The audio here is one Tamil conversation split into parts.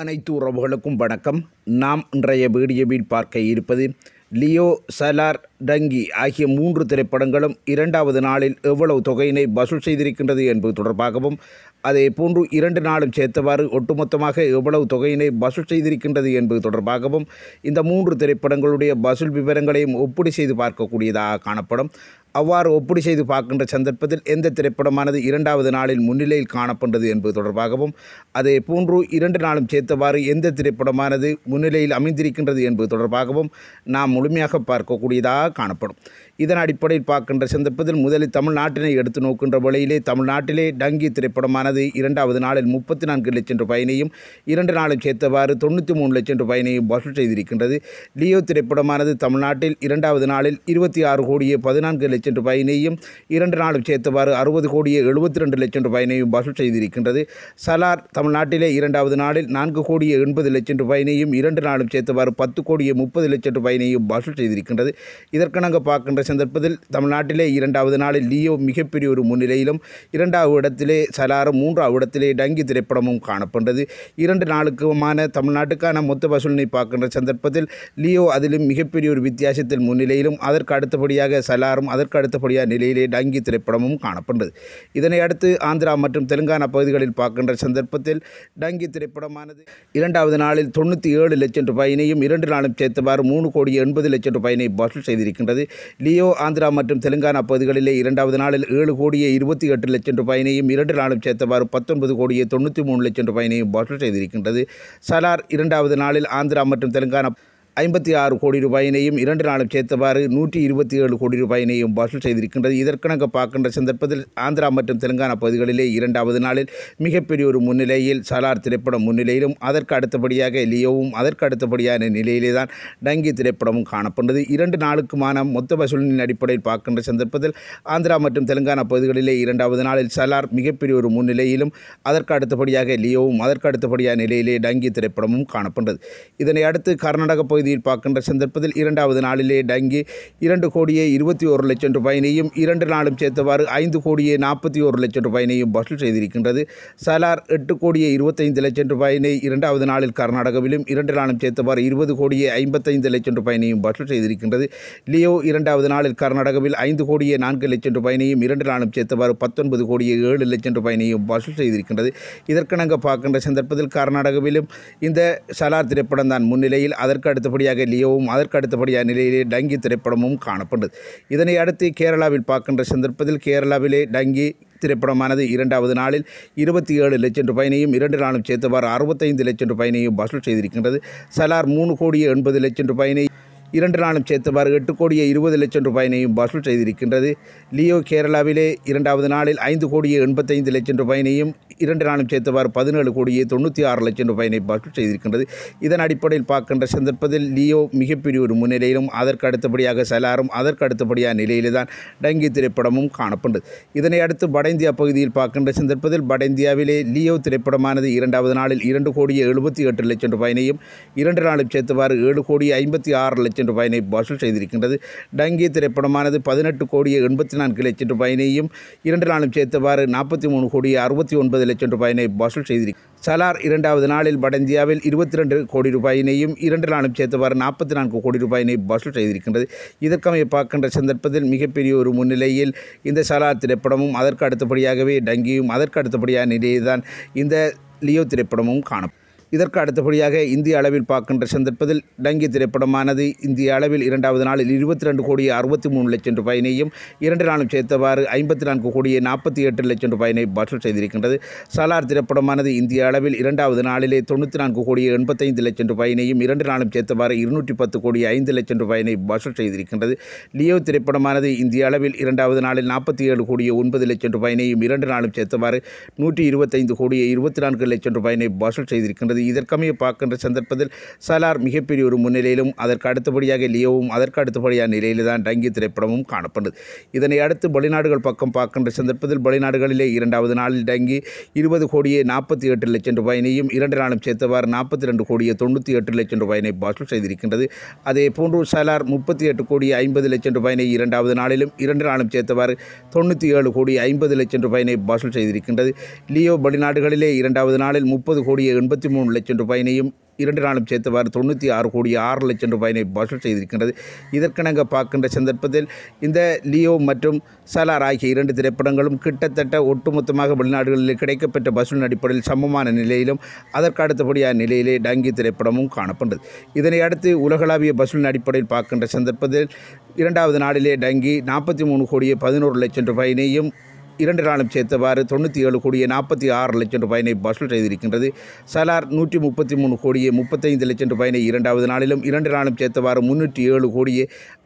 அனைத்து உறவுகளுக்கும் வணக்கம் நாம் இன்றைய வீடியோவில் பார்க்க இருப்பது லியோ சலார் டங்கி ஆகிய மூன்று திரைப்படங்களும் இரண்டாவது நாளில் எவ்வளவு தொகையினை வசூல் செய்திருக்கின்றது என்பது தொடர்பாகவும் அதே போன்று இரண்டு நாளும் சேர்த்தவாறு ஒட்டுமொத்தமாக எவ்வளவு தொகையினை வசூல் செய்திருக்கின்றது என்பது தொடர்பாகவும் இந்த மூன்று திரைப்படங்களுடைய வசூல் விவரங்களையும் ஒப்பீடு செய்து பார்க்கக்கூடியதாக காணப்படும் அவ்வாறு ஒப்படி செய்து பார்க்கின்ற சந்தர்ப்பத்தில் எந்த திரைப்படமானது இரண்டாவது நாளில் முன்னிலையில் காணப்பட்டது என்பது தொடர்பாகவும் அதே போன்று இரண்டு நாளும் சேர்த்தவாறு எந்த திரைப்படமானது முன்னிலையில் அமைந்திருக்கின்றது என்பது தொடர்பாகவும் நாம் முழுமையாக பார்க்கக்கூடியதாக காணப்படும் இதன் அடிப்படையில் பார்க்கின்ற சந்தர்ப்பத்தில் முதலில் தமிழ்நாட்டினை எடுத்து நோக்கின்ற வழியிலே தமிழ்நாட்டிலே டங்கி திரைப்படமானது இரண்டாவது நாளில் முப்பத்தி நான்கு லட்சம் ரூபாயினையும் இரண்டு நாளும் சேர்த்தவாறு தொண்ணூற்றி மூணு லட்சம் ரூபாயினையும் வசூல் செய்திருக்கின்றது லியோ திரைப்படமானது தமிழ்நாட்டில் இரண்டாவது நாளில் இருபத்தி ஆறு கோடியே பதினான்கு லட்சம் ரூபாயினையும் இரண்டு நாளும் சேர்த்தவாறு அறுபது கோடியே எழுபத்தி ரெண்டு லட்சம் ரூபாயினையும் வசூல் செய்திருக்கின்றது சலார் தமிழ்நாட்டிலே இரண்டாவது நாளில் நான்கு கோடியே எண்பது லட்சம் ரூபாயினையும் இரண்டு நாளும் சேர்த்தவாறு பத்து கோடியே முப்பது லட்சம் ரூபாயினையும் வசூல் செய்திருக்கின்றது இதற்கிணங்க பார்க்கின்ற சந்தர்ப்பத்தில் தமிழ்நாட்டிலே இரண்டாவது நாளில் லியோ மிகப்பெரிய ஒரு முன்னிலையிலும் இரண்டாவது இடத்திலே சலாரும் மூன்றாவது இடத்திலே டங்கி திரைப்படமும் காணப்பட்டது இரண்டு நாளுக்குமான தமிழ்நாட்டுக்கான மொத்த வசூலினை பார்க்கின்ற சந்தர்ப்பத்தில் லியோ அதிலும் மிகப்பெரிய ஒரு வித்தியாசத்தில் முன்னிலையிலும் அதற்கு அடுத்தபடியாக சலாரும் அதற்கு அதற்கு அடுத்தபடியா நிலையிலே டங்கி திரைப்படமும் காணப்பட்டது இதனை அடுத்து ஆந்திரா மற்றும் தெலுங்கானா பகுதிகளில் பார்க்கின்ற சந்தர்ப்பத்தில் டங்கி திரைப்படமானது இரண்டாவது நாளில் தொண்ணூற்றி ஏழு லட்சம் ரூபாயினையும் இரண்டு நாளும் சேர்த்தவாறு மூணு கோடி எண்பது லட்சம் ரூபாயினை வசூல் செய்திருக்கின்றது லியோ ஆந்திரா மற்றும் தெலுங்கானா பகுதிகளிலே இரண்டாவது நாளில் ஏழு கோடியே இருபத்தி எட்டு லட்சம் ரூபாயினையும் இரண்டு நாளும் சேர்த்தவாறு பத்தொன்பது கோடியே தொண்ணூற்றி மூணு லட்சம் ரூபாயினையும் வசூல் செய்திருக்கின்றது சலார் இரண்டாவது நாளில் ஆந்திரா மற்றும் தெலுங்கானா ஐம்பத்தி ஆறு கோடி ரூபாயினையும் இரண்டு நாளும் சேர்த்தவாறு நூற்றி இருபத்தி ஏழு கோடி ரூபாயினையும் வசூல் செய்திருக்கின்றது இதற்கணக்க பார்க்கின்ற சந்தர்ப்பத்தில் ஆந்திரா மற்றும் தெலுங்கானா பகுதிகளிலே இரண்டாவது நாளில் மிகப்பெரிய ஒரு முன்னிலையில் சலார் திரைப்படம் முன்னிலையிலும் அதற்கு அடுத்தபடியாக லியோவும் அதற்கு அடுத்தபடியான நிலையிலே தான் டங்கி திரைப்படமும் காணப்படுகிறது இரண்டு நாளுக்குமான மொத்த வசூலின் அடிப்படையில் பார்க்கின்ற சந்தர்ப்பத்தில் ஆந்திரா மற்றும் தெலுங்கானா பகுதிகளிலே இரண்டாவது நாளில் சலார் மிகப்பெரிய ஒரு முன்னிலையிலும் அதற்கு அடுத்தபடியாக லியோவும் அதற்கு அடுத்தபடியான நிலையிலே டங்கி திரைப்படமும் காணப்படுகிறது இதனை அடுத்து கர்நாடக பகுதி பகுதியில் பார்க்கின்ற சந்தர்ப்பத்தில் இரண்டாவது நாளிலே டங்கி இரண்டு கோடியே இருபத்தி ஒரு லட்சம் ரூபாயினையும் இரண்டு நாளும் சேர்த்தவாறு ஐந்து கோடியே நாற்பத்தி ஒரு லட்சம் ரூபாயினையும் வசூல் செய்திருக்கின்றது சலார் எட்டு கோடியே இருபத்தைந்து லட்சம் ரூபாயினை இரண்டாவது நாளில் கர்நாடகாவிலும் இரண்டு நாளும் சேர்த்தவாறு இருபது கோடியே ஐம்பத்தைந்து லட்சம் ரூபாயினையும் வசூல் செய்திருக்கின்றது லியோ இரண்டாவது நாளில் கர்நாடகாவில் ஐந்து கோடியே நான்கு லட்சம் ரூபாயினையும் இரண்டு நாளும் சேர்த்தவாறு பத்தொன்பது கோடியே ஏழு லட்சம் ரூபாயினையும் வசூல் செய்திருக்கின்றது நாங்கள் பார்க்கின்ற சந்தர்ப்பத்தில் கர்நாடகாவிலும் இந்த சலார் திரைப்படம் தான் முன்னிலையில் அதற்கு அடுத்தபடி அடுத்தபடியாக லியோவும் அதற்கு அடுத்தபடியாக நிலையிலே டங்கி திரைப்படமும் காணப்பட்டது இதனை அடுத்து கேரளாவில் பார்க்கின்ற சந்தர்ப்பத்தில் கேரளாவிலே டங்கி திரைப்படமானது இரண்டாவது நாளில் இருபத்தி ஏழு லட்சம் ரூபாயினையும் இரண்டு நாளும் சேர்த்தவாறு அறுபத்தைந்து லட்சம் ரூபாயினையும் வசூல் செய்திருக்கின்றது சலார் மூணு கோடியே எண்பது லட்சம் ரூபாயினை இரண்டு நாளும் சேர்த்தவாறு எட்டு கோடியே இருபது லட்சம் ரூபாயினையும் வசூல் செய்திருக்கின்றது லியோ கேரளாவிலே இரண்டாவது நாளில் ஐந்து கோடியே எண்பத்தைந்து லட்சம் ரூபாயினையும் இரண்டு நாளும் சேர்த்தவாறு பதினேழு கோடியே தொண்ணூற்றி ஆறு லட்சம் ரூபாயினை வசூல் செய்திருக்கின்றது இதன் அடிப்படையில் பார்க்கின்ற சந்தர்ப்பத்தில் லியோ மிகப்பெரிய ஒரு முன்னிலையிலும் அதற்கு அடுத்தபடியாக சலாரும் அதற்கு அடுத்தபடியாக நிலையிலே தான் டங்கி திரைப்படமும் காணப்படுது இதனை அடுத்து வடஇந்தியா பகுதியில் பார்க்கின்ற சந்தர்ப்பத்தில் வடஇந்தியாவிலே லியோ திரைப்படமானது இரண்டாவது நாளில் இரண்டு கோடியே எழுபத்தி எட்டு லட்சம் ரூபாயினையும் இரண்டு நாளும் சேர்த்தவாறு ஏழு கோடியே ஐம்பத்தி ஆறு லட்சம் ரூபாயினை வசூல் செய்திருக்கின்றது டங்கி திரைப்படமானது பதினெட்டு கோடியே எண்பத்தி நான்கு லட்சம் ரூபாயினையும் இரண்டு நாளும் சேர்த்தவாறு நாற்பத்தி மூணு கோடியே அறுபத்தி ஒன்பது லட்சம் ரூபாயினை வசூல் செய்திருக்கிறார் சலார் இரண்டாவது நாளில் வட இந்தியாவில் இருபத்தி ரெண்டு கோடி ரூபாயினையும் இரண்டு நாளும் சேர்த்தவாறு நாற்பத்தி நான்கு கோடி ரூபாயினை வசூல் செய்திருக்கின்றது இதற்கமைய பார்க்கின்ற சந்தர்ப்பத்தில் மிகப்பெரிய ஒரு முன்னிலையில் இந்த சலார் திரைப்படமும் அதற்கு அடுத்தபடியாகவே டங்கியும் அதற்கு அடுத்தபடியான நிலையில்தான் இந்த லியோ திரைப்படமும் காணப்படும் இதற்கு அடுத்தபடியாக இந்திய அளவில் பார்க்கின்ற சந்தர்ப்பத்தில் டங்கி திரைப்படமானது இந்திய அளவில் இரண்டாவது நாளில் இருபத்தி ரெண்டு கோடியே அறுபத்தி மூணு லட்சம் ரூபாயினையும் இரண்டு நாளும் சேர்த்தவாறு ஐம்பத்தி நான்கு கோடியே நாற்பத்தி எட்டு லட்சம் ரூபாயினை வசூல் செய்திருக்கின்றது சலார் திரைப்படமானது இந்திய அளவில் இரண்டாவது நாளிலே தொண்ணூற்றி நான்கு கோடியே எண்பத்தைந்து லட்சம் ரூபாயினையும் இரண்டு நாளும் சேர்த்தவாறு இருநூற்றி பத்து கோடி ஐந்து லட்சம் ரூபாயினை வசூல் செய்திருக்கின்றது லியோ திரைப்படமானது இந்திய அளவில் இரண்டாவது நாளில் நாற்பத்தி ஏழு கோடியே ஒன்பது லட்சம் ரூபாயினையும் இரண்டு நாளும் சேர்த்தவாறு நூற்றி இருபத்தைந்து கோடியே இருபத்தி நான்கு லட்சம் ரூபாயினை வசூல் செய்திருக்கின்றது உள்ளது இதற்கமைய பார்க்கின்ற சந்தர்ப்பத்தில் சலார் மிகப்பெரிய ஒரு முன்னிலையிலும் அதற்கு அடுத்தபடியாக லியோவும் அதற்கு அடுத்தபடியான நிலையில் தான் டங்கி திரைப்படமும் காணப்படுது இதனை அடுத்து வெளிநாடுகள் பக்கம் பார்க்கின்ற சந்தர்ப்பத்தில் வெளிநாடுகளிலே இரண்டாவது நாளில் டங்கி இருபது கோடியே நாற்பத்தி எட்டு லட்சம் ரூபாயினையும் இரண்டு நாளும் சேர்த்தவாறு நாற்பத்தி ரெண்டு கோடியே தொண்ணூற்றி எட்டு லட்சம் ரூபாயினை வசூல் செய்திருக்கின்றது அதே போன்று சலார் முப்பத்தி எட்டு கோடி ஐம்பது லட்சம் ரூபாயினை இரண்டாவது நாளிலும் இரண்டு நாளும் சேர்த்தவாறு தொண்ணூற்றி ஏழு கோடி ஐம்பது லட்சம் ரூபாயினை வசூல் செய்திருக்கின்றது லியோ வெளிநாடுகளிலே இரண்டாவது நாளில் முப்பது கோடியே எண்பத்தி மூணு மூணு லட்சம் ரூபாயினையும் இரண்டு நாளும் சேர்த்தவாறு தொண்ணூற்றி ஆறு கோடி ஆறு லட்சம் ரூபாயினை வசூல் செய்திருக்கின்றது இதற்கெனங்க பார்க்கின்ற சந்தர்ப்பத்தில் இந்த லியோ மற்றும் சலார் ஆகிய இரண்டு திரைப்படங்களும் கிட்டத்தட்ட ஒட்டுமொத்தமாக வெளிநாடுகளில் கிடைக்கப்பெற்ற வசூல் அடிப்படையில் சமமான நிலையிலும் அதற்கு அடுத்தபடியான நிலையிலே டங்கி திரைப்படமும் காணப்பட்டது இதனை அடுத்து உலகளாவிய வசூல் அடிப்படையில் பார்க்கின்ற சந்தர்ப்பத்தில் இரண்டாவது நாளிலே டங்கி நாற்பத்தி மூணு கோடியே பதினோரு லட்சம் ரூபாயினையும் இரண்டு நாளும் சேர்த்தவாறு தொண்ணூற்றி ஏழு கோடியே நாற்பத்தி ஆறு லட்சம் ரூபாயினை வசூல் செய்திருக்கின்றது சலார் நூற்றி முப்பத்தி மூணு கோடியே முப்பத்தைந்து லட்சம் ரூபாயினை இரண்டாவது நாளிலும் இரண்டு நாளும் சேர்த்தவாறு முன்னூற்றி ஏழு கோடியே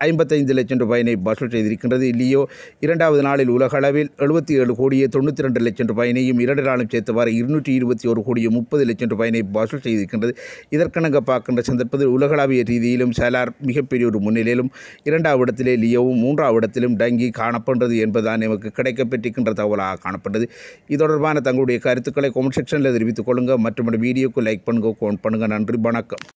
ஐம்பத்தைந்து லட்சம் ரூபாயினை வசூல் செய்திருக்கின்றது லியோ இரண்டாவது நாளில் உலகளவில் எழுபத்தி ஏழு கோடியே தொண்ணூற்றி ரெண்டு லட்சம் ரூபாயினையும் இரண்டு நாளும் சேர்த்தவாறு இருநூற்றி இருபத்தி ஒரு கோடியே முப்பது லட்சம் ரூபாயினை வசூல் செய்திருக்கின்றது இதற்கணங்க பார்க்கின்ற சந்தர்ப்பத்தில் உலகளாவிய ரீதியிலும் சலார் மிகப்பெரிய ஒரு முன்னிலையிலும் இரண்டாவது இடத்திலே லியோவும் மூன்றாவது இடத்திலும் டங்கி காணப்படுறது என்பதுதான் நமக்கு கிடைக்கப்பெற்றிருக்கின்றது இருக்கின்ற தகவலாக காணப்பட்டது இது தொடர்பான தங்களுடைய கருத்துக்களை கமெண்ட் செக்ஷனில் தெரிவித்துக் கொள்ளுங்கள் மற்றும் வீடியோக்கு லைக் பண்ணுங்கள் கோன் பண்ணுங்கள் நன்றி வணக்கம்